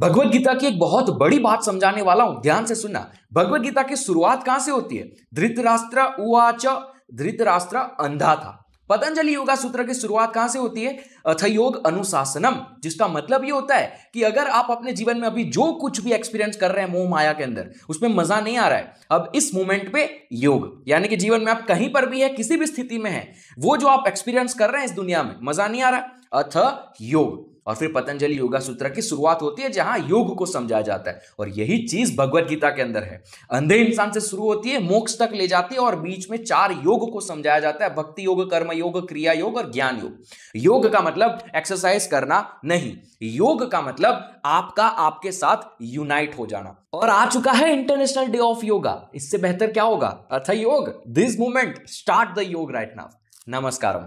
भगवत गीता की एक बहुत बड़ी बात समझाने वाला हूं ध्यान से सुनना भगवत गीता की शुरुआत कहां से होती है धृतराष्ट्र उवाच धृतराष्ट्र अंधा था पतंजलि योगा सूत्र की शुरुआत कहां से होती है अथ योग अनुशासनम जिसका मतलब ये होता है कि अगर आप अपने जीवन में अभी जो कुछ भी एक्सपीरियंस कर रहे हैं मोह माया के अंदर उसमें मजा नहीं आ रहा है अब इस मोमेंट पे योग यानी कि जीवन में आप कहीं पर भी है किसी भी स्थिति में है वो जो आप एक्सपीरियंस कर रहे हैं इस दुनिया में मजा नहीं आ रहा अथ योग और फिर पतंजलि योगा सूत्र की शुरुआत होती है जहां योग को समझाया जाता है और यही चीज भगवत गीता के अंदर है अंधे इंसान से शुरू होती है मोक्ष तक ले जाती है और बीच में चार योग को समझाया जाता है भक्ति योग कर्म योग क्रिया योग और ज्ञान योग योग का मतलब एक्सरसाइज करना नहीं योग का मतलब आपका आपके साथ यूनाइट हो जाना और आ चुका है इंटरनेशनल डे ऑफ योगा इससे बेहतर क्या होगा अर्थ योग this movement start the yoga right now नमस्कार